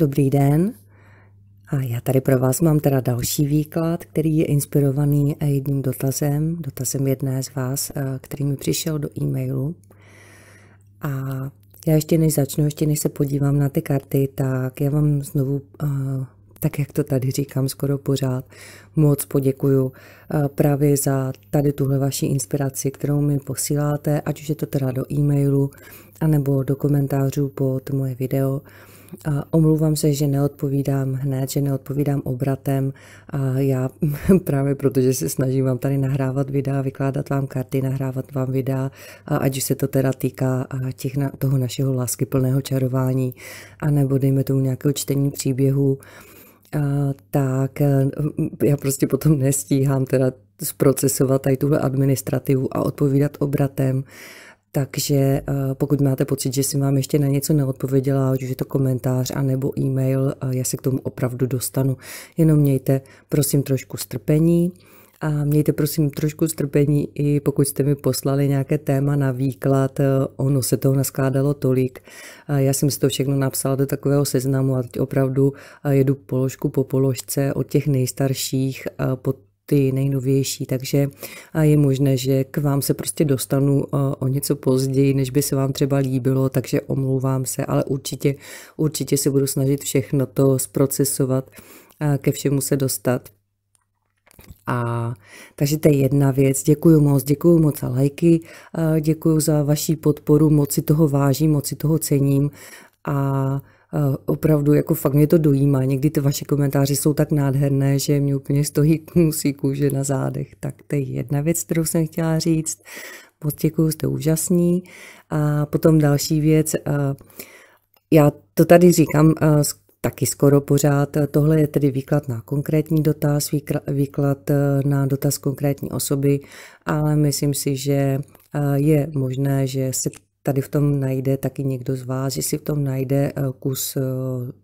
Dobrý den. A já tady pro vás mám teda další výklad, který je inspirovaný jedním dotazem, dotazem jedné z vás, eh, který mi přišel do e-mailu. A já ještě než začnu, ještě než se podívám na ty karty, tak já vám znovu, eh, tak jak to tady říkám skoro pořád, moc poděkuju eh, právě za tady tuhle vaši inspiraci, kterou mi posíláte, ať už je to teda do e-mailu, anebo do komentářů pod moje video. A omlouvám se, že neodpovídám hned, že neodpovídám obratem. A já právě protože se snažím vám tady nahrávat videa, vykládat vám karty, nahrávat vám videa, a ať už se to teda týká těch na, toho našeho lásky plného čarování, anebo dejme tomu nějakého čtení příběhu, a, tak e, já prostě potom nestíhám teda zprocesovat tady tuhle administrativu a odpovídat obratem. Takže eh, pokud máte pocit, že jsem vám ještě na něco neodpověděla, ať už je to komentář a nebo e-mail, eh, já se k tomu opravdu dostanu. Jenom mějte, prosím, trošku strpení. A mějte prosím trošku strpení, i pokud jste mi poslali nějaké téma na výklad, eh, ono se toho naskládalo tolik. Já jsem si to všechno napsala do takového seznamu a teď opravdu jedu položku po položce od těch nejstarších po ty nejnovější, takže je možné, že k vám se prostě dostanu e, o něco později, než by se vám třeba líbilo, takže omlouvám se, ale určitě, určitě se budu snažit všechno to zprocesovat, ke všemu se dostat. A takže to je jedna věc. Děkuji moc, děkuji moc za lajky, děkuji za vaši podporu, moc si toho vážím, moc si toho cením a Eh, opravdu jako fakt mě to dojímá. Někdy ty vaše komentáře jsou tak nádherné, že mě úplně stojí musí kůže na zádech. Tak to je jedna věc, kterou jsem chtěla říct. Moc děkuji, jste úžasní. A potom další věc, eh, já to tady říkám eh, taky skoro pořád. Tohle je tedy výklad na konkrétní dotaz, výklad na dotaz konkrétní osoby, ale myslím si, že je možné, že se tady v tom najde taky někdo z vás, jestli v tom najde eh, kus, eh,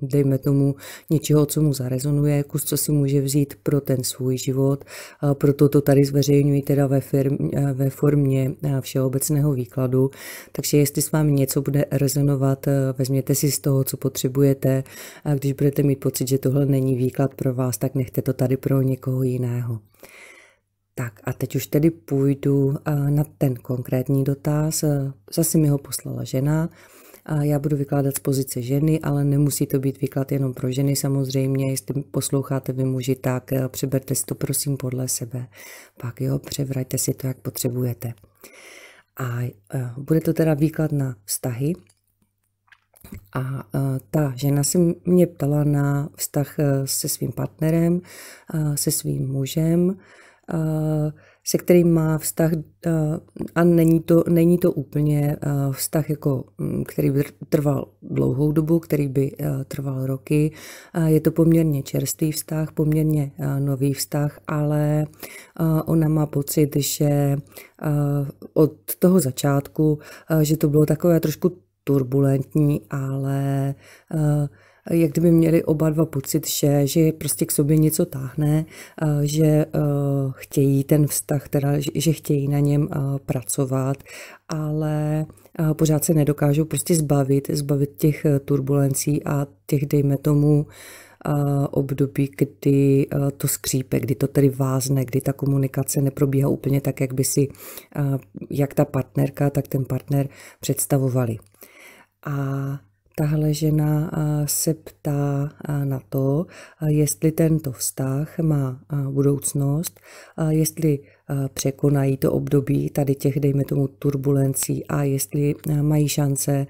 dejme tomu, něčeho, co mu zarezonuje, kus, co si může vzít pro ten svůj život. Proto to tady zveřejňuji teda ve, firm, eh, ve formě všeobecného výkladu. Takže jestli s vámi něco bude rezonovat, vezměte si z toho, co potřebujete. A když budete mít pocit, že tohle není výklad pro vás, tak nechte to tady pro někoho jiného. Tak a teď už tedy půjdu eh, na ten konkrétní dotaz. Eh, zase mi ho poslala žena. A eh, já budu vykládat z pozice ženy, ale nemusí to být výklad jenom pro ženy samozřejmě. Jestli posloucháte vy muži, tak přeberte si to prosím podle sebe. Pak jo, převraťte si to, jak potřebujete. A bude to teda výklad na vztahy. A ta žena se mě ptala na vztah se svým partnerem, se svým mužem, se kterým má vztah eh, a není to, není to úplně eh, vztah, jako, mm, který by trval dlouhou dobu, který by eh, trval roky. Je to poměrně čerstvý vztah, poměrně nový vztah, ale ona má pocit, že od toho začátku, že to bylo takové trošku turbulentní, ale uh, jak kdyby měli oba dva pocit, že, že prostě k sobě něco táhne, že chtějí ten vztah, teda, že chtějí na něm pracovat, ale pořád se nedokážou prostě zbavit, zbavit těch e, turbulencí a těch, dejme tomu, období, kdy to skřípe, kdy to tedy vázne, kdy ta komunikace neprobíhá úplně tak, jak by si jak ta partnerka, tak ten partner představovali. A tahle žena se ptá na to, jestli tento vztah má budoucnost, jestli překonají to období tady těch, dejme tomu, turbulencí a jestli mají šance,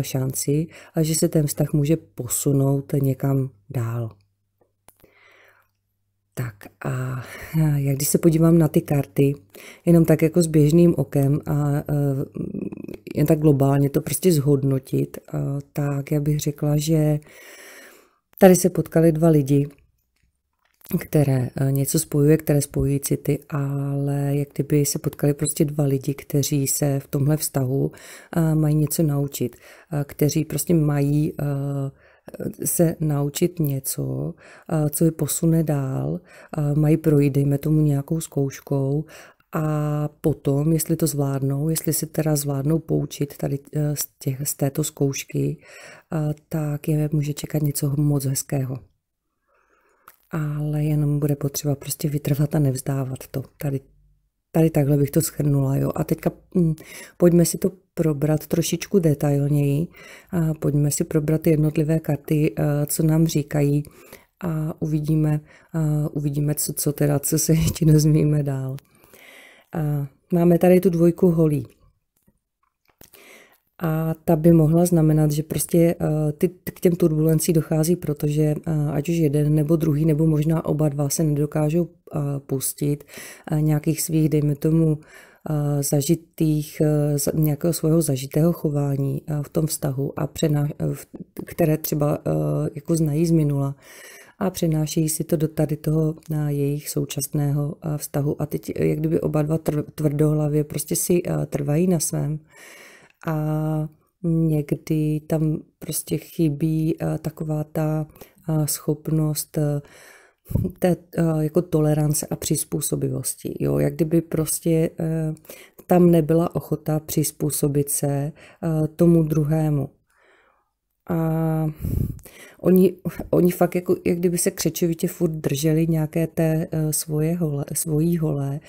šanci, že se ten vztah může posunout někam dál. Tak a jak když se podívám na ty karty, jenom tak jako s běžným okem, a jen tak globálně to prostě zhodnotit, tak já bych řekla, že tady se potkali dva lidi, které e, něco spojuje, které spojují city, ale jak kdyby se potkali prostě dva lidi, kteří se v tomhle vztahu e, mají něco naučit, e, kteří prostě mají se naučit něco, co je posune dál, mají projít, dejme tomu, nějakou zkouškou a potom, jestli to zvládnou, jestli si teda zvládnou poučit tady eh, z, těch, z této zkoušky, eh, tak je může čekat něco moc hezkého. Ale jenom bude potřeba prostě vytrvat a nevzdávat to. Tady, tady takhle bych to schrnula. Jo? A teďka hm, pojďme si to probrat trošičku detailněji. A pojďme si probrat ty jednotlivé karty, eh, co nám říkají a uvidíme, a uvidíme co, co teda, co se ještě dozvíme dál. A máme tady tu dvojku holí. A ta by mohla znamenat, že prostě eh, ty, k těm turbulencí dochází, protože eh, ať už jeden nebo druhý, nebo možná oba dva se nedokážou eh, pustit nějakých svých, dejme tomu, zažitých, nějakého svého zažitého chování v tom vztahu, a přená, které třeba jako znají z minula a přenášejí si to do tady toho na jejich současného vztahu. A teď e, jak kdyby oba dva tvrdohlavě prostě si trvají na svém. A někdy tam prostě chybí taková ta schopnost e, té jako tolerance a přizpůsobivosti. Jo, jak kdyby prostě e, tam nebyla ochota přizpůsobit se tomu druhému a oni, oni fakt jako, jak kdyby se křečovitě furt drželi nějaké té eh, svoje hole, svojí hole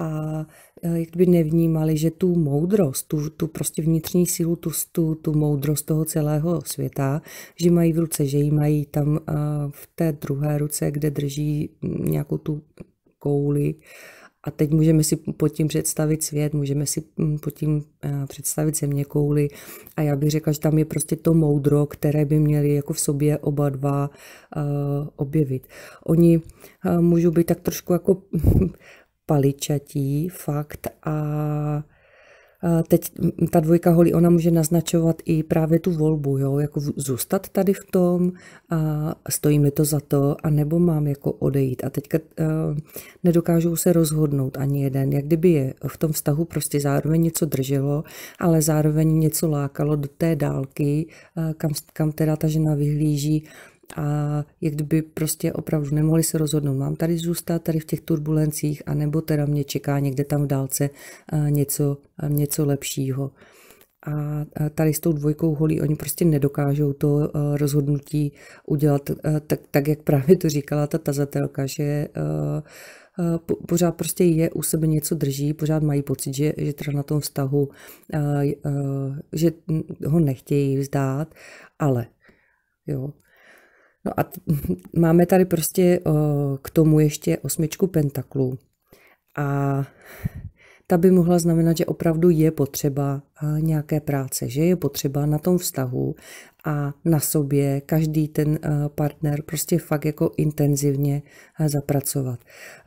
a eh, jak by nevnímali, že tu moudrost, tu, tu prostě vnitřní sílu, tu, tu, tu moudrost toho celého světa, že mají v ruce, že ji mají tam eh, v té druhé ruce, kde drží nějakou tu kouli, uh, a teď můžeme si pod tím představit svět, můžeme si mm, pod tím eh, představit země kouly. A já bych řekla, že tam je prostě to moudro, které by měli jako v sobě oba dva eh, objevit. Oni eh, můžou být tak trošku jako paličatí, fakt, a Eh, teď ta dvojka holí, ona může naznačovat i právě tu volbu, jo? jako zůstat tady v tom a stojí mi to za to, a nebo mám jako odejít. A teďka uh, nedokážou se rozhodnout ani jeden, jak kdyby je v tom vztahu prostě zároveň něco drželo, ale zároveň něco lákalo do té dálky, uh, kam, kam teda ta žena vyhlíží a jak kdyby prostě opravdu nemohli se rozhodnout, mám tady zůstat tady v těch turbulencích, anebo teda mě čeká někde tam v dálce něco, něco lepšího. A tady s tou dvojkou holí oni prostě nedokážou to rozhodnutí udělat tak, tak jak právě to říkala ta tazatelka, že pořád prostě je u sebe něco drží, pořád mají pocit, že, že teda na tom vztahu, že hm, ho nechtějí vzdát, ale jo, No a t- máme tady prostě o, k tomu ještě osmičku pentaklů. A ta by mohla znamenat, že opravdu je potřeba nějaké práce, že je potřeba na tom vztahu a na sobě každý ten eh, partner prostě fakt jako intenzivně eh, zapracovat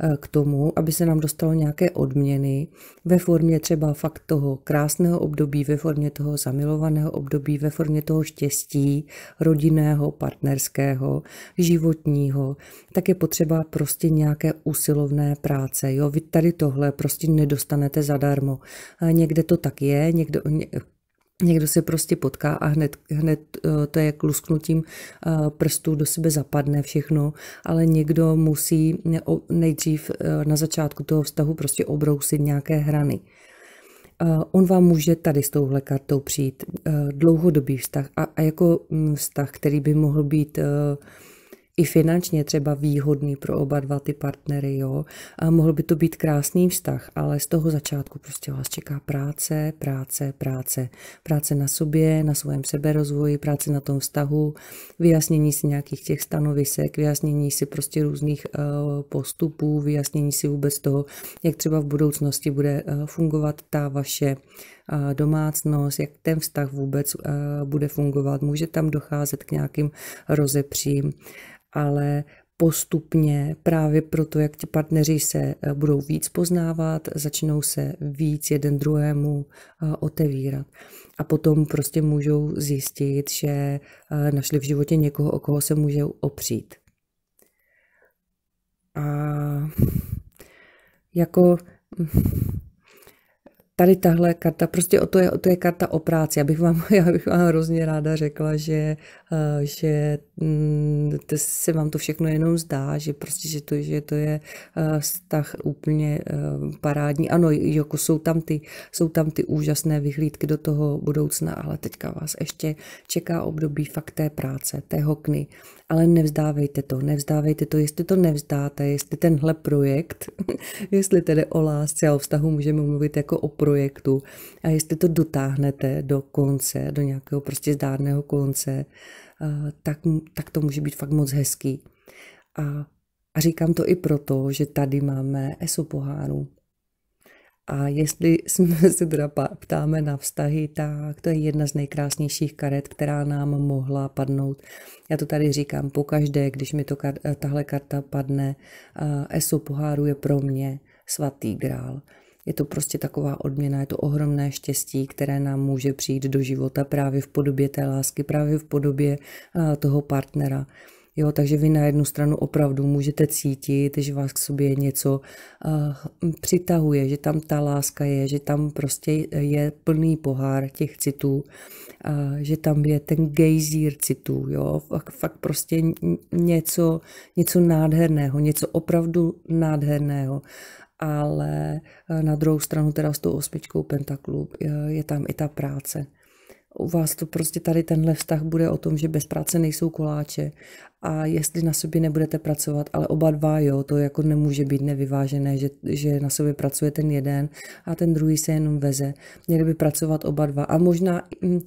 eh, k tomu, aby se nám dostalo nějaké odměny ve formě třeba fakt toho krásného období, ve formě toho zamilovaného období, ve formě toho štěstí rodinného, partnerského, životního, tak je potřeba prostě nějaké usilovné práce. Jo? Vy tady tohle prostě nedostanete zadarmo. Někde to tak je, někde Někdo se prostě potká a hned, hned eh, to je jak lusknutím eh, prstů do sebe zapadne všechno, ale někdo musí nejdřív eh, na začátku toho vztahu prostě obrousit nějaké hrany. On vám může tady s touhle kartou přijít dlouhodobý vztah a, a jako mm, vztah, který by mohl být i finančně třeba výhodný pro oba dva ty partnery, jo. A mohl by to být krásný vztah, ale z toho začátku prostě vás čeká práce, práce, práce. Práce na sobě, na svém seberozvoji, práce na tom vztahu, vyjasnění si nějakých těch stanovisek, vyjasnění si prostě různých uh, postupů, vyjasnění si vůbec toho, jak třeba v budoucnosti bude uh, fungovat ta vaše domácnost, jak ten vztah vůbec bude fungovat. Může tam docházet k nějakým rozepřím, ale postupně právě proto, jak ti partneři se budou víc poznávat, začnou se víc jeden druhému otevírat. A potom prostě můžou zjistit, že našli v životě někoho, o koho se můžou opřít. A jako tady tahle karta, prostě o to je, o to je karta o práci. Já bych vám, já bych vám hrozně ráda řekla, že Eh, že mm, to se vám to všechno jenom zdá, že prostě, že to, že to je eh, vztah úplně eh, parádní. Ano, jako jsou tam ty, jsou tam ty úžasné vyhlídky do toho budoucna, ale teďka vás ještě čeká období fakt té práce, té hokny. Ale nevzdávejte to, nevzdávejte to, jestli to nevzdáte, jestli tenhle projekt, jestli tedy o lásce a o vztahu můžeme mluvit jako o projektu a jestli to dotáhnete do konce, do nějakého prostě zdárného konce, Eh, tak, tak to může být fakt moc hezký. A, a říkám to i proto, že tady máme ESO poháru. A jestli jsme se teda ptáme na vztahy, tak to je jedna z nejkrásnějších karet, která nám mohla padnout. Já to tady říkám pokaždé, když mi to, eh, tahle karta padne, eh, ESO poháru je pro mě svatý grál. Je to prostě taková odměna, je to ohromné štěstí, které nám může přijít do života právě v podobě té lásky, právě v podobě eh, toho partnera. Jo, takže vy na jednu stranu opravdu můžete cítit, že vás k sobě něco uh, přitahuje, že tam ta láska je, že tam prostě je plný pohár těch citů, uh, že tam je ten gejzír citů, jo, fakt, fakt prostě něco, něco nádherného, něco opravdu nádherného ale eh, na druhou stranu teda s tou osmičkou pentaklů eh, je tam i ta práce u vás to prostě tady tenhle vztah bude o tom, že bez práce nejsou koláče a jestli na sobě nebudete pracovat, ale oba dva jo, to jako nemůže být nevyvážené, že, že na sobě pracuje ten jeden a ten druhý se jenom veze. Měli by pracovat oba dva a možná, mm,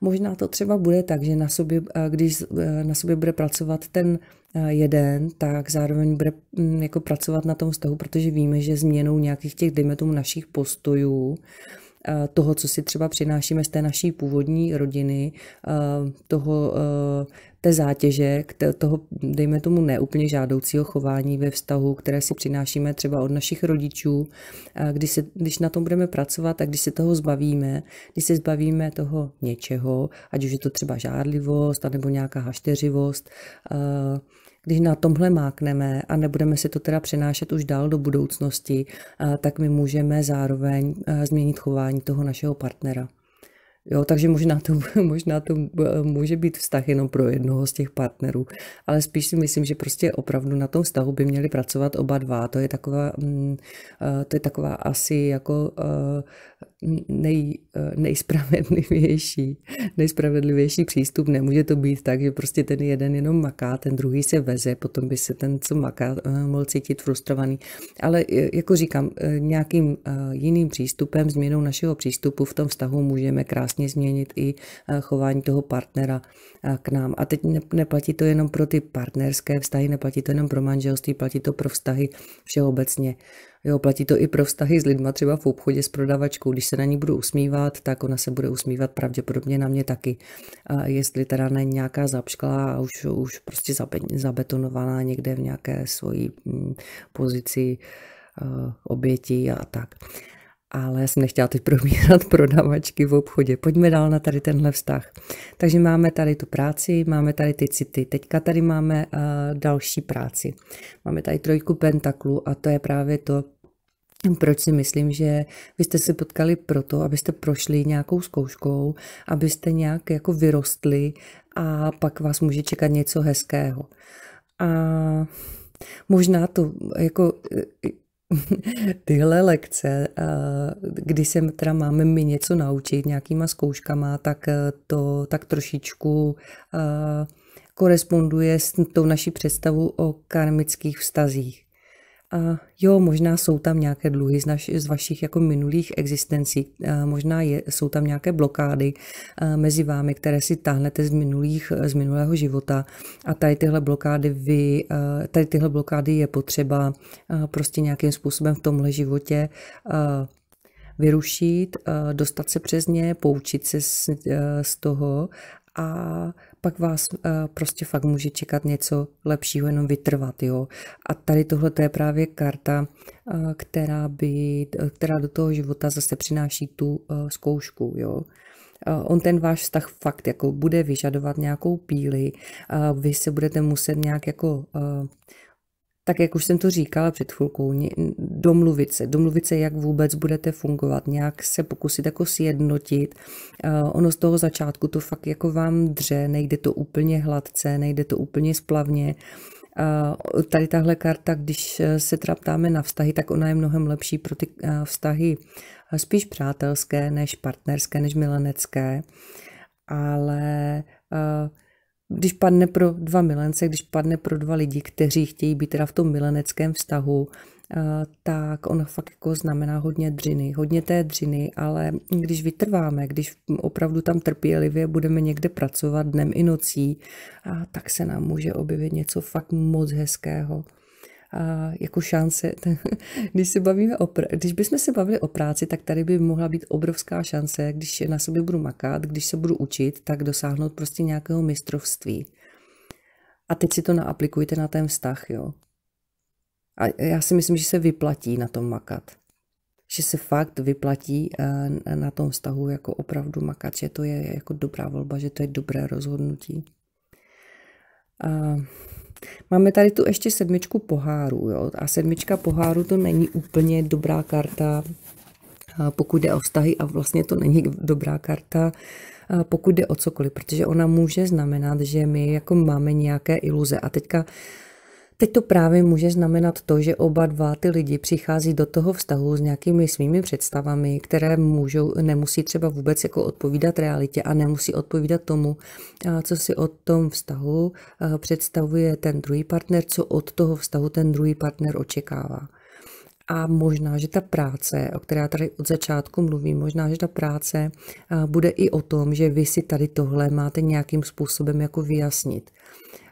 možná to třeba bude tak, že na sobě, eh, když eh, na sobě bude pracovat ten eh, jeden, tak zároveň bude mm, jako pracovat na tom vztahu, protože víme, že změnou nějakých těch, dejme tomu, našich postojů Eh, toho, co si třeba přinášíme z té naší původní rodiny, eh, toho, eh, té zátěže, toho, dejme tomu, neúplně žádoucího chování ve vztahu, které si přinášíme třeba od našich rodičů. Když, se, když na tom budeme pracovat a když se toho zbavíme, když se zbavíme toho něčeho, ať už je to třeba žádlivost, nebo nějaká hašteřivost, když na tomhle mákneme a nebudeme si to teda přenášet už dál do budoucnosti, tak my můžeme zároveň změnit chování toho našeho partnera. Jo, takže možná to, možná to e, může být vztah jenom pro jednoho z těch partnerů, ale spíš si myslím, že prostě opravdu na tom vztahu by měli pracovat oba dva. To je taková, mm, e, to je taková asi jako e, nej, eh, nejspravedlivější, nejspravedlivější přístup. Nemůže to být tak, že prostě ten jeden jenom maká, ten druhý se veze, potom by se ten, co maká, eh, mohl cítit frustrovaný. Ale eh, jako říkám, nějakým jiným přístupem, změnou našeho přístupu v tom vztahu můžeme krásně změnit i chování toho partnera k nám. A teď neplatí to jenom pro ty partnerské vztahy, neplatí to jenom pro manželství, platí to pro vztahy všeobecně. Jo, platí to i pro vztahy s lidma, třeba v obchodě s prodavačkou. Když se na ní budu usmívat, tak ona se bude usmívat pravděpodobně na mě taky. A jestli teda ne nějaká zapšklá a už, už prostě zabetonovaná někde v nějaké svojí mm, pozici eh, oběti a tak ale já jsem nechtěla teď probírat prodavačky v obchodě. Pojďme dál na tady tenhle vztah. Takže máme tady tu práci, máme tady ty city. Teďka tady máme uh, další práci. Máme tady trojku pentaklů a to je právě to, proč si myslím, že vy jste se potkali proto, abyste prošli nějakou zkouškou, abyste nějak jako vyrostli a pak vás může čekat něco hezkého. A možná to jako eh, tyhle lekce, když se teda máme my něco naučit nějakýma zkouškama, tak e, to tak trošičku e, koresponduje s tou naší představou o karmických vztazích. A jo, možná jsou tam nějaké dluhy z, naš, z vašich jako minulých existencí, a možná je, jsou tam nějaké blokády mezi vámi, které si táhnete z, minulých, z minulého života a tady tyhle blokády vy, tady tyhle blokády je potřeba prostě nějakým způsobem v tomhle životě vyrušit, dostat se přes ně, poučit se z, z toho a pak vás eh, prostě fakt může čekat něco lepšího, jenom vytrvat. Jo? A tady tohle je právě karta, eh, která, by, která do toho života zase přináší tu eh, zkoušku. Jo? on ten váš vztah fakt jako bude vyžadovat nějakou píli, vy se budete muset nějak jako tak jak už jsem to říkala před chvilkou, domluvit se, domluvit se, jak vůbec budete fungovat, nějak se pokusit jako sjednotit. Eh, ono z toho začátku to fakt jako vám dře, nejde to úplně hladce, nejde to úplně splavně. Eh, tady tahle karta, když eh, se traptáme na vztahy, tak ona je mnohem lepší pro ty vztahy spíš přátelské než partnerské, než milenecké. Ale když padne pro dva milence, když padne pro dva lidi, kteří chtějí být teda v tom mileneckém vztahu, eh, tak ona fakt jako znamená hodně dřiny, hodně té dřiny, ale když vytrváme, když opravdu tam trpělivě budeme někde pracovat dnem i nocí, tak se nám může objevit něco fakt moc hezkého a jako šance, když, se bavíme o pr- když bychom se bavili o práci, tak tady by mohla být obrovská šance, když na sobě budu makat, když se budu učit, tak dosáhnout prostě nějakého mistrovství. A teď si to naaplikujte na ten vztah, jo. A já si myslím, že se vyplatí na tom makat. Že se fakt vyplatí na tom vztahu jako opravdu makat, že to je jako dobrá volba, že to je dobré rozhodnutí. A Máme tady tu ještě sedmičku pohárů. Jo? A sedmička pohárů to není úplně dobrá karta, pokud jde o vztahy a vlastně to není dobrá karta, pokud jde o cokoliv, protože ona může znamenat, že my jako máme nějaké iluze. A teďka Teď to právě může znamenat to, že oba dva ty lidi přichází do toho vztahu s nějakými svými představami, které můžou, nemusí třeba vůbec jako odpovídat realitě a nemusí odpovídat tomu, co si o tom vztahu představuje ten druhý partner, co od toho vztahu ten druhý partner očekává. A možná, že ta práce, o které já tady od začátku mluvím, možná, že ta práce bude i o tom, že vy si tady tohle máte nějakým způsobem jako vyjasnit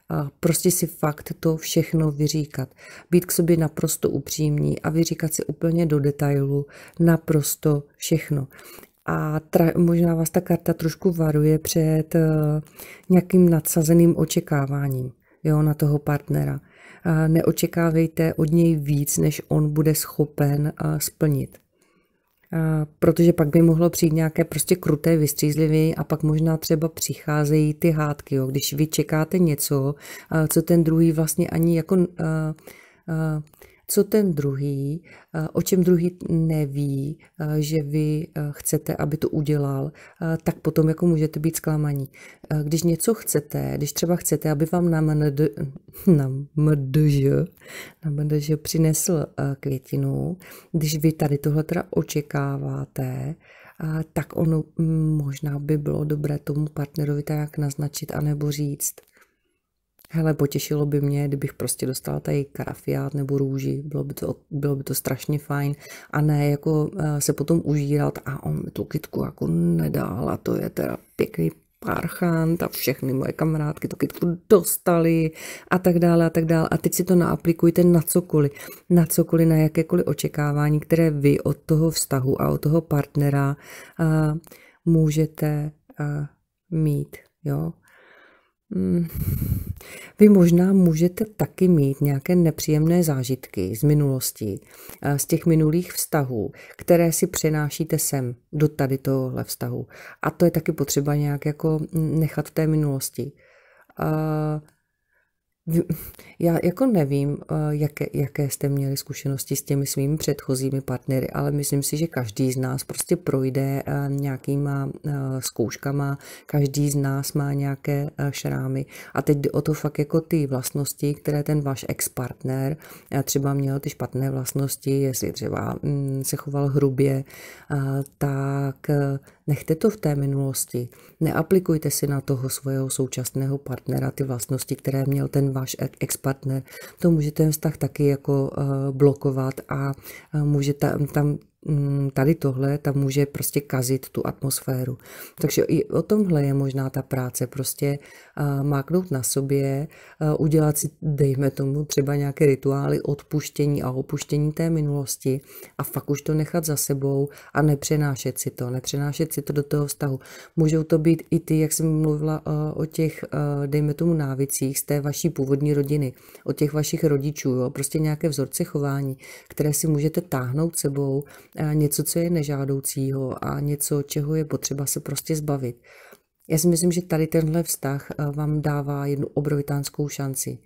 a prostě si fakt to všechno vyříkat. Být k sobě naprosto upřímní a vyříkat si úplně do detailu naprosto všechno. A tra, možná vás ta karta trošku varuje před uh, nějakým nadsazeným očekáváním jo, na toho partnera. Uh, neočekávejte od něj víc, než on bude schopen uh, splnit. Eh, protože pak by mohlo přijít nějaké prostě kruté vystřízlivě a pak možná třeba přicházejí ty hádky, jo. když vy čekáte něco, eh, co ten druhý vlastně ani jako eh, co ten druhý, eh, o čem druhý neví, eh, že vy eh, chcete, aby to udělal, tak potom jako můžete být zklamaní. Když něco chcete, když třeba chcete, aby vám na, md, na, mdž, na mdž přinesl květinu, když vy tady tohle teda očekáváte, tak ono mm, možná by bylo dobré tomu partnerovi tak naznačit anebo říct – Hele, potěšilo by mě, kdybych prostě dostala tady karafiát nebo růži, bylo by to, bylo by to strašně fajn a ne jako eh, se potom užírat a on mi tu kytku jako nedal a to je teda pěkný parchant a všechny moje kamarádky to kytku dostali, a tak dále a tak dále. A teď si to naaplikujte na cokoliv, na cokoliv, na jakékoliv očekávání, které vy od toho vztahu a od toho partnera uh, můžete uh, mít. Jo? Hmm. Vy možná můžete taky mít nějaké nepříjemné zážitky z minulosti, eh, z těch minulých vztahů, které si přenášíte sem do tady tohohle vztahu. A to je taky potřeba nějak jako nechat v té minulosti. Eh, já jako nevím, eh, jaké, jaké jste měli zkušenosti s těmi svými předchozími partnery, ale myslím si, že každý z nás prostě projde eh, nějakýma eh, zkouškama, každý z nás má nějaké šrámy a teď jde o to fakt jako ty vlastnosti, které ten váš ex-partner třeba měl ty špatné vlastnosti, jestli třeba mm, se choval hrubě, tak nechte to v té minulosti. Neaplikujte si na toho svého současného partnera ty vlastnosti, které měl ten váš ex-partner, to může ten vztah taky jako eh, blokovat a eh, může tam, tam Mm, tady tohle tam může prostě kazit tu atmosféru. Takže i o tomhle je možná ta práce, prostě máknout na sobě, udělat si, dejme tomu, třeba nějaké rituály odpuštění a opuštění té minulosti a fakt už to nechat za sebou a nepřenášet si to, nepřenášet si to do toho vztahu. Můžou to být i ty, jak jsem mluvila o těch, dejme tomu, návicích z té vaší původní rodiny, o těch vašich rodičů, jo? prostě nějaké vzorce chování, které si můžete táhnout sebou něco, co je nežádoucího a něco, čeho je potřeba se prostě zbavit. Já si myslím, že tady tenhle vztah eh, vám dává jednu obrovitánskou šanci.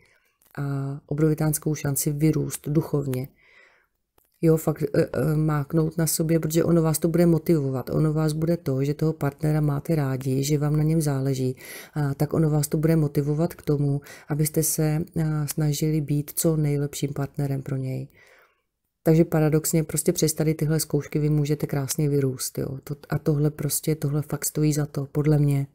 A obrovitánskou šanci vyrůst duchovně. Jo, fakt eh, eh, máknout na sobě, protože ono vás to bude motivovat. Ono vás bude to, že toho partnera máte rádi, že vám na něm záleží, tak ono vás to bude motivovat k tomu, abyste se snažili být co nejlepším partnerem pro něj. Takže paradoxně prostě přes tady tyhle zkoušky vy můžete krásně vyrůst. Jo. a tohle prostě, tohle fakt stojí za to, podle mě.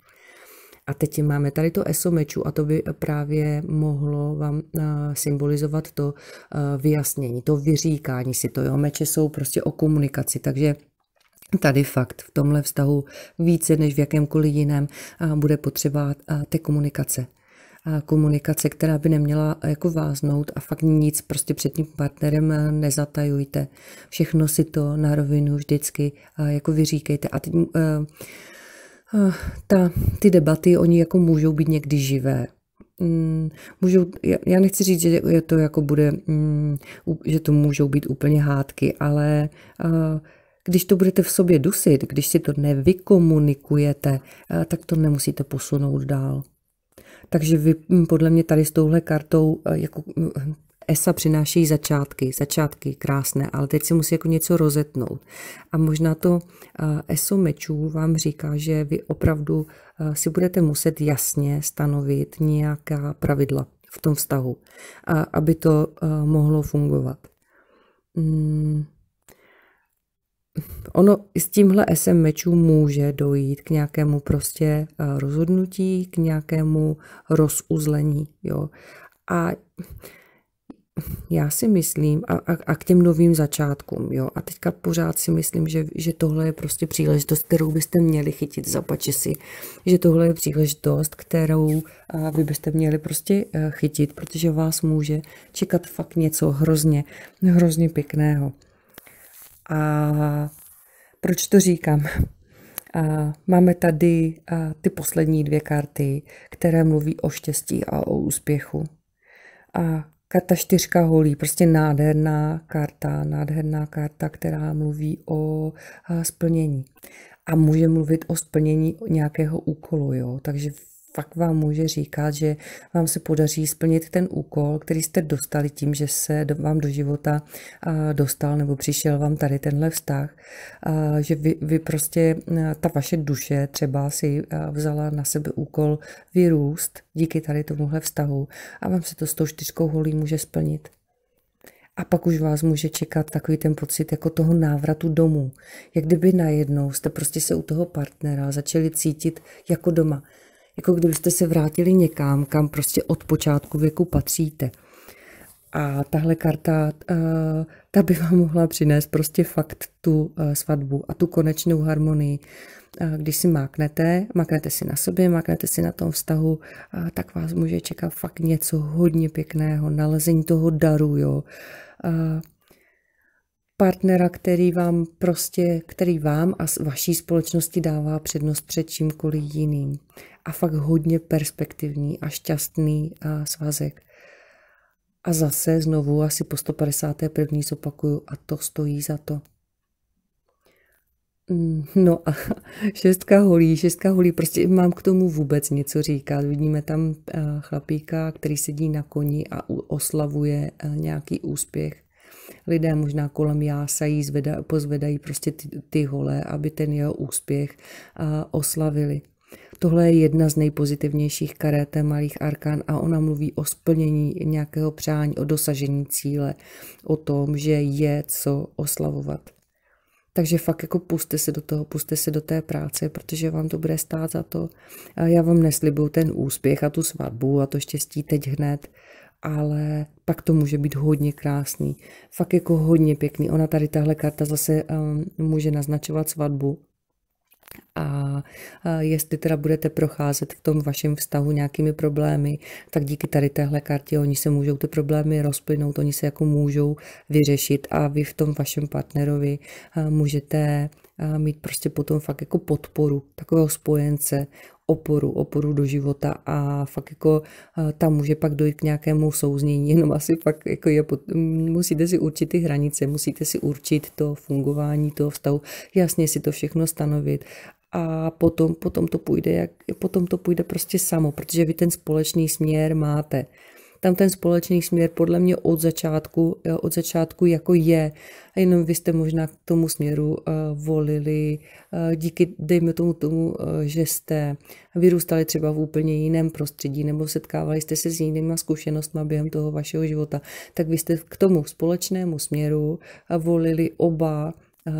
A teď máme tady to ESO mečů a to by právě mohlo vám eh, symbolizovat to eh, vyjasnění, to vyříkání si to. Jo. Meče jsou prostě o komunikaci, takže tady fakt v tomhle vztahu více než v jakémkoliv jiném eh, bude potřeba té komunikace komunikace, která by neměla eh, jako váznout a fakt nic prostě před tím partnerem eh, nezatajujte. Všechno si to na rovinu vždycky jako vyříkejte. A ty, eh, ta, ty debaty, oni jako můžou být někdy živé. Mm, můžou, já nechci říct, že je to jako bude, mm, že to můžou být úplně hádky, ale když to budete v sobě dusit, když si to nevykomunikujete, tak to nemusíte posunout dál. Takže vy mm, podle mě tady s touhle kartou e, jako mm, Esa přináší začátky, začátky krásné, ale teď se musí jako něco rozetnout. A možná to e, ESO mečů vám říká, že vy opravdu e, si budete muset jasně stanovit nějaká pravidla v tom vztahu, aby to mohlo fungovat. Hmm ono i s tímhle SM mečů může dojít k nějakému prostě eh, rozhodnutí, k nějakému rozuzlení. Jo. A já si myslím, a, a, a k těm novým začátkům, jo, a teďka pořád si myslím, že, že tohle je prostě příležitost, kterou byste měli chytit za pačesy, že tohle je příležitost, kterou a eh, vy byste měli prostě eh, chytit, protože vás může čekat fakt něco hrozně, hrozně pěkného. A proč to říkám? A máme tady ty poslední dvě karty, které mluví o štěstí a o úspěchu. A karta čtyřka holí, prostě nádherná karta, nádherná karta, která mluví o splnění. A může mluvit o splnění nějakého úkolu, jo. Takže fakt vám může říkat, že vám se podaří splnit ten úkol, který jste dostali tím, že se vám do života dostal nebo přišel vám tady tenhle vztah, že vy, vy prostě, ta vaše duše třeba si vzala na sebe úkol vyrůst díky tady tomuhle vztahu a vám se to s tou čtyřkou holí může splnit. A pak už vás může čekat takový ten pocit jako toho návratu domů. Jak kdyby najednou jste prostě se u toho partnera začali cítit jako doma jako kdybyste se vrátili někam, kam prostě od počátku věku patříte. A tahle karta, eh, ta by vám mohla přinést prostě fakt tu eh, svatbu a tu konečnou harmonii. Eh, když si máknete, máknete si na sobě, máknete si na tom vztahu, tak vás může čekat fakt něco hodně pěkného, nalezení toho daru, jo. Partnera, který vám prostě, který vám a vaší společnosti dává přednost před čímkoliv jiným a fakt hodně perspektivní a šťastný a svazek. A zase znovu asi po 151. zopakuju a to stojí za to. Mm, no a šestka holí, šestka holí, prostě mám k tomu vůbec něco říkat. Vidíme tam eh, chlapíka, který sedí na koni a oslavuje eh, nějaký úspěch. Lidé možná kolem jásají, zvedají, pozvedají prostě ty, ty hole, aby ten jeho úspěch eh, oslavili. Tohle je jedna z nejpozitivnějších karet malých arkán a ona mluví o splnění nějakého přání, o dosažení cíle, o tom, že je co oslavovat. Takže fakt jako puste se do toho, puste se do té práce, protože vám to bude stát za to. Já vám neslibuju ten úspěch a tu svatbu a to štěstí teď hned, ale pak to může být hodně krásný. Fakt jako hodně pěkný. Ona tady tahle karta zase um, může naznačovat svatbu, a jestli teda budete procházet v tom vašem vztahu nějakými problémy, tak díky tady téhle kartě oni se můžou ty problémy rozplynout, oni se jako můžou vyřešit a vy v tom vašem partnerovi můžete mít prostě potom fakt jako podporu takového spojence, oporu, oporu do života a fakt jako eh, tam může pak dojít k nějakému souznění, jenom asi pak jako je, musíte si určit ty hranice, musíte si určit to fungování toho vztahu, jasně si to všechno stanovit a potom, potom to půjde, jak, potom to půjde prostě samo, protože vy ten společný směr máte tam ten společný směr podle mě od začátku, eh, od začátku jako je. A jenom vy jste možná k tomu směru eh, volili eh, díky, dejme tomu tomu, že jste vyrůstali třeba v úplně jiném prostředí nebo setkávali jste se s jinýma zkušenostmi během toho vašeho života, tak vy jste k tomu společnému směru volili oba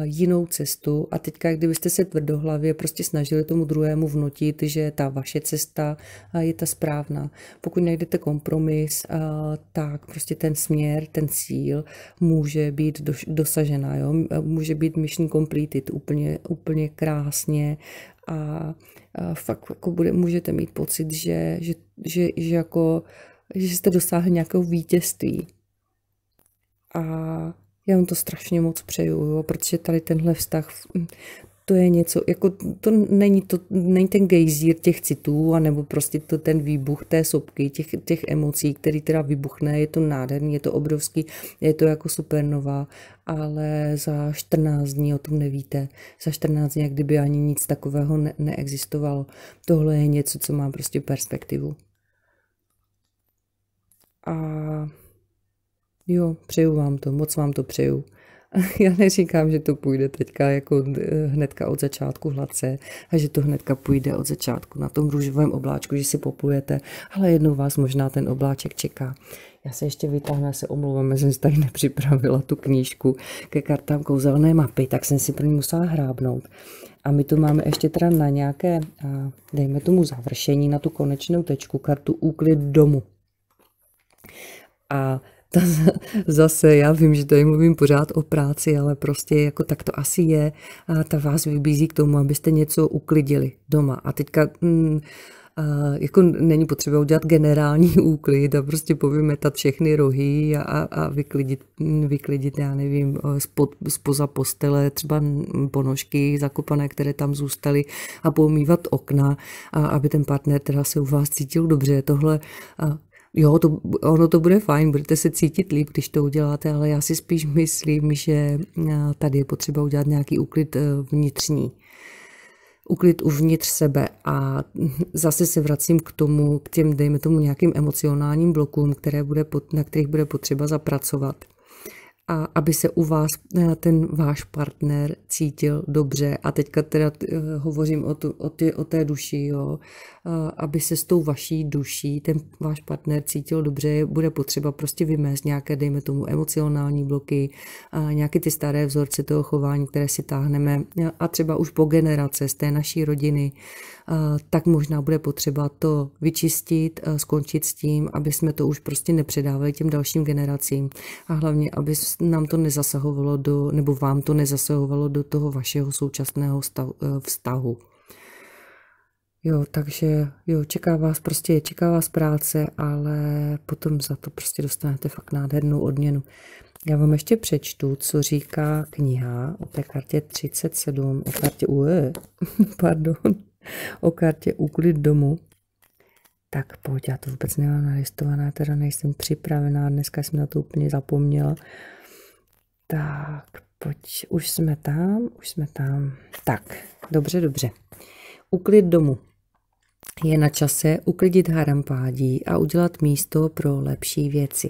jinou cestu a teďka, kdybyste se tvrdohlavě prostě snažili tomu druhému vnutit, že ta vaše cesta je ta správná. Pokud najdete kompromis, tak prostě ten směr, ten cíl může být dosažená, jo? může být mission completed úplně, úplně krásně a fakt jako bude, můžete mít pocit, že, že, že, že, jako, že jste dosáhli nějakého vítězství. A já vám to strašně moc přeju, jo, protože tady tenhle vztah, to je něco, jako to není, to, není ten gejzír těch citů, anebo prostě to ten výbuch té sopky, těch, těch emocí, který teda vybuchne, je to nádherný, je to obrovský, je to jako supernova, ale za 14 dní o tom nevíte. Za 14 dní, jak kdyby ani nic takového ne- neexistovalo. Tohle je něco, co má prostě perspektivu. A jo, přeju vám to, moc vám to přeju. Já neříkám, že to půjde teďka jako eh, hnedka od začátku hladce a že to hnedka půjde od začátku na tom růžovém obláčku, že si poplujete, ale jednou vás možná ten obláček čeká. Já se ještě vytáhnu, já se omlouvám, že jsem si tady nepřipravila tu knížku ke kartám kouzelné mapy, tak jsem si pro ní musela hrábnout. A my tu máme ještě teda na nějaké, dejme tomu završení, na tu konečnou tečku, kartu úklid domu. A ta, zase já vím, že tady mluvím pořád o práci, ale prostě jako tak to asi je. A ta vás vybízí k tomu, abyste něco uklidili doma. A teďka... Mm, a jako není potřeba udělat generální úklid a prostě povymetat všechny rohy a, a, a vyklidit, mm, vyklidit, já nevím, eh, spod, spoza postele třeba ponožky zakopané, které tam zůstaly a pomývat okna, a aby ten partner teda se u vás cítil dobře. Tohle jo, to, ono to bude fajn, budete se cítit líp, když to uděláte, ale já si spíš myslím, že eh, tady je potřeba udělat nějaký úklid eh, vnitřní. Uklid uvnitř sebe a zase se vracím k tomu, k těm, dejme tomu, nějakým emocionálním blokům, které bude, na kterých bude potřeba zapracovat a aby se u vás eh, ten váš partner cítil dobře. A teďka teda hovořím o, tu, o, ty, o té duši, jo aby se s tou vaší duší ten váš partner cítil dobře, bude potřeba prostě vymést nějaké, dejme tomu, emocionální bloky, nějaké ty staré vzorce toho chování, které si táhneme a třeba už po generace z té naší rodiny, tak možná bude potřeba to vyčistit, skončit s tím, aby jsme to už prostě nepředávali těm dalším generacím a hlavně, aby nám to nezasahovalo do, nebo vám to nezasahovalo do toho vašeho současného e, vztahu. Jo, takže jo, čeká vás prostě, čeká vás práce, ale potom za to prostě dostanete fakt nádhernou odměnu. Já vám ještě přečtu, co říká kniha o té kartě 37, o kartě UE, pardon, o kartě úklid domu. Tak pojď, já to vůbec nemám nalistovaná, teda nejsem připravená, dneska jsem na to úplně zapomněla. Tak, pojď, už jsme tam, už jsme tam. Tak, dobře, dobře. Uklid domu. Je na čase uklidit harampádí a udělat místo pro lepší věci.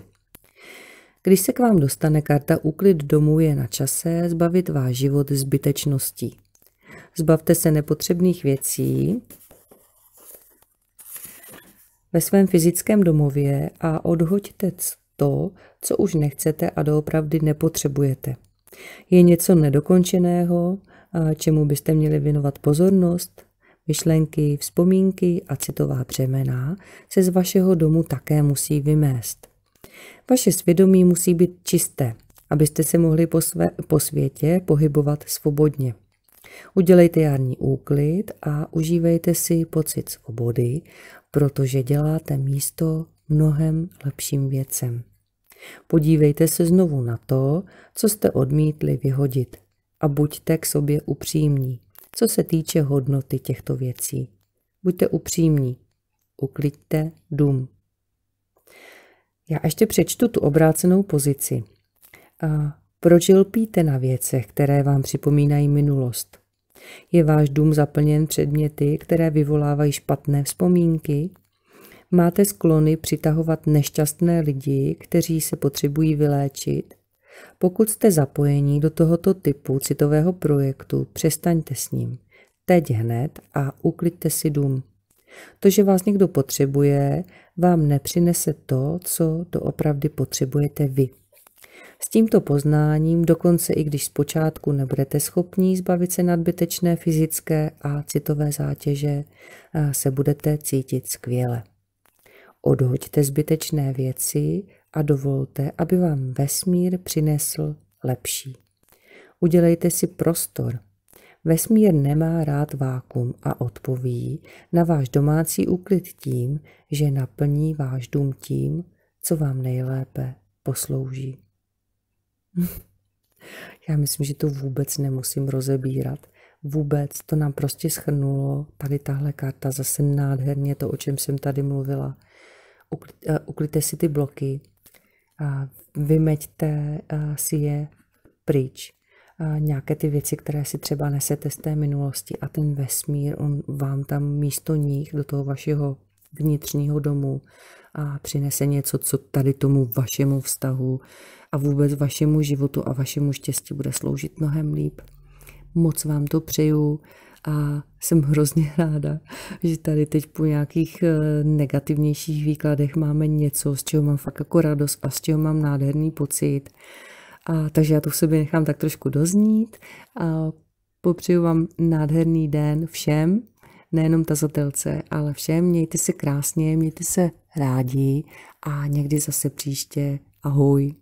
Když se k vám dostane karta uklid domů, je na čase zbavit váš život zbytečností. Zbavte se nepotřebných věcí ve svém fyzickém domově a odhoďte to, co už nechcete a doopravdy nepotřebujete. Je něco nedokončeného, čemu byste měli věnovat pozornost? Myšlenky, vzpomínky a citová břemena se z vašeho domu také musí vymést. Vaše svědomí musí být čisté, abyste se mohli po, své, po světě pohybovat svobodně. Udělejte jarní úklid a užívejte si pocit svobody, protože děláte místo mnohem lepším věcem. Podívejte se znovu na to, co jste odmítli vyhodit a buďte k sobě upřímní co se týče hodnoty těchto věcí. Buďte upřímní. Ukliďte dům. Já ještě přečtu tu obrácenou pozici. A proč lpíte na věcech, které vám připomínají minulost? Je váš dům zaplněn předměty, které vyvolávají špatné vzpomínky? Máte sklony přitahovat nešťastné lidi, kteří se potřebují vyléčit pokud jste zapojení do tohoto typu citového projektu, přestaňte s ním. Teď hned a uklidte si dům. To, že vás někdo potřebuje, vám nepřinese to, co doopravdy potřebujete vy. S tímto poznáním, dokonce i když zpočátku nebudete schopni zbavit se nadbytečné fyzické a citové zátěže, eh, se budete cítit skvěle. Odhoďte zbytečné věci a dovolte, aby vám vesmír přinesl lepší. Udělejte si prostor. Vesmír nemá rád vákum a odpoví na váš domácí úklid tím, že naplní váš dům tím, co vám nejlépe poslouží. Já myslím, že to vůbec nemusím rozebírat. Vůbec to nám prostě schrnulo tady tahle karta, zase nádherně to, o čem jsem tady mluvila. Uklidte eh, si ty bloky, vymeďte si je pryč. Nějaké ty věci, které si třeba nesete z té minulosti a ten vesmír, on vám tam místo nich do toho vašeho vnitřního domu a přinese něco, co tady tomu vašemu vztahu a vůbec vašemu životu a vašemu štěstí bude sloužit mnohem líp. Moc vám to přeju a jsem hrozně ráda, že tady teď po nějakých eh, negativnějších výkladech máme něco, z čeho mám fakt jako radost a z čeho mám nádherný pocit. A, takže já to v sobě nechám tak trošku doznít a popřeju vám nádherný den všem, nejenom tazatelce, ale všem. Mějte se krásně, mějte se rádi a někdy zase příště. Ahoj.